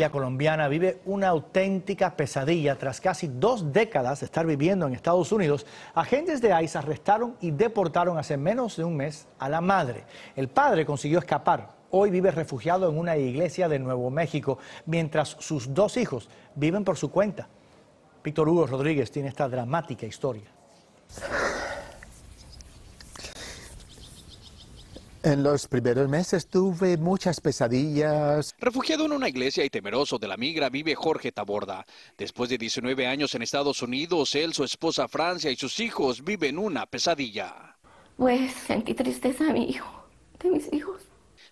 La colombiana vive una auténtica pesadilla. Tras casi dos décadas de estar viviendo en Estados Unidos, agentes de ICE arrestaron y deportaron hace menos de un mes a la madre. El padre consiguió escapar. Hoy vive refugiado en una iglesia de Nuevo México, mientras sus dos hijos viven por su cuenta. Víctor Hugo Rodríguez tiene esta dramática historia. En los primeros meses tuve muchas pesadillas. Refugiado en una iglesia y temeroso de la migra vive Jorge Taborda. Después de 19 años en Estados Unidos, él, su esposa Francia y sus hijos viven una pesadilla. Pues sentí tristeza mi hijo, de mis hijos.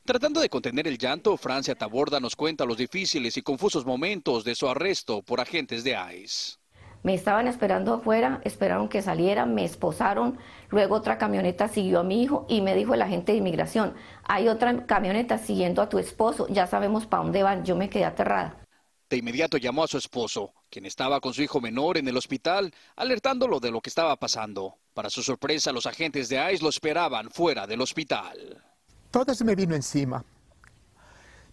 Tratando de contener el llanto, Francia Taborda nos cuenta los difíciles y confusos momentos de su arresto por agentes de ICE. Me estaban esperando afuera, esperaron que saliera, me esposaron, luego otra camioneta siguió a mi hijo y me dijo el agente de inmigración, hay otra camioneta siguiendo a tu esposo, ya sabemos para dónde van, yo me quedé aterrada. De inmediato llamó a su esposo, quien estaba con su hijo menor en el hospital, alertándolo de lo que estaba pasando. Para su sorpresa, los agentes de ICE lo esperaban fuera del hospital. Todo me vino encima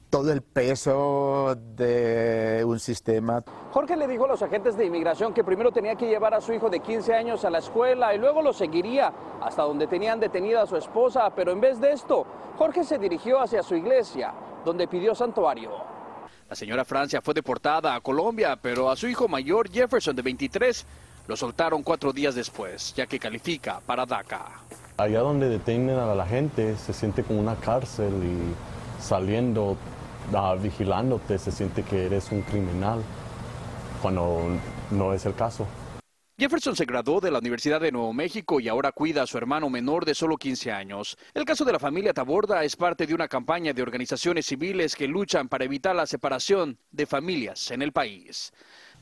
todo el peso de un sistema. Jorge le dijo a los agentes de inmigración que primero tenía que llevar a su hijo de 15 años a la escuela y luego lo seguiría hasta donde tenían detenida a su esposa, pero en vez de esto, Jorge se dirigió hacia su iglesia, donde pidió santuario. La señora Francia fue deportada a Colombia, pero a su hijo mayor, Jefferson, de 23, lo soltaron cuatro días después, ya que califica para DACA. Allá donde detienen a la gente se siente como una cárcel y saliendo uh, vigilándote, se siente que eres un criminal, cuando no es el caso. Jefferson se graduó de la Universidad de Nuevo México y ahora cuida a su hermano menor de solo 15 años. El caso de la familia Taborda es parte de una campaña de organizaciones civiles que luchan para evitar la separación de familias en el país.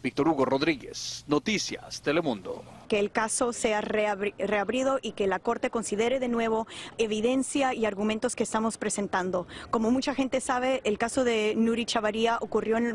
Víctor Hugo Rodríguez, Noticias Telemundo que el caso sea reabrido y que la Corte considere de nuevo evidencia y argumentos que estamos presentando. Como mucha gente sabe, el caso de Nuri Chavaría ocurrió en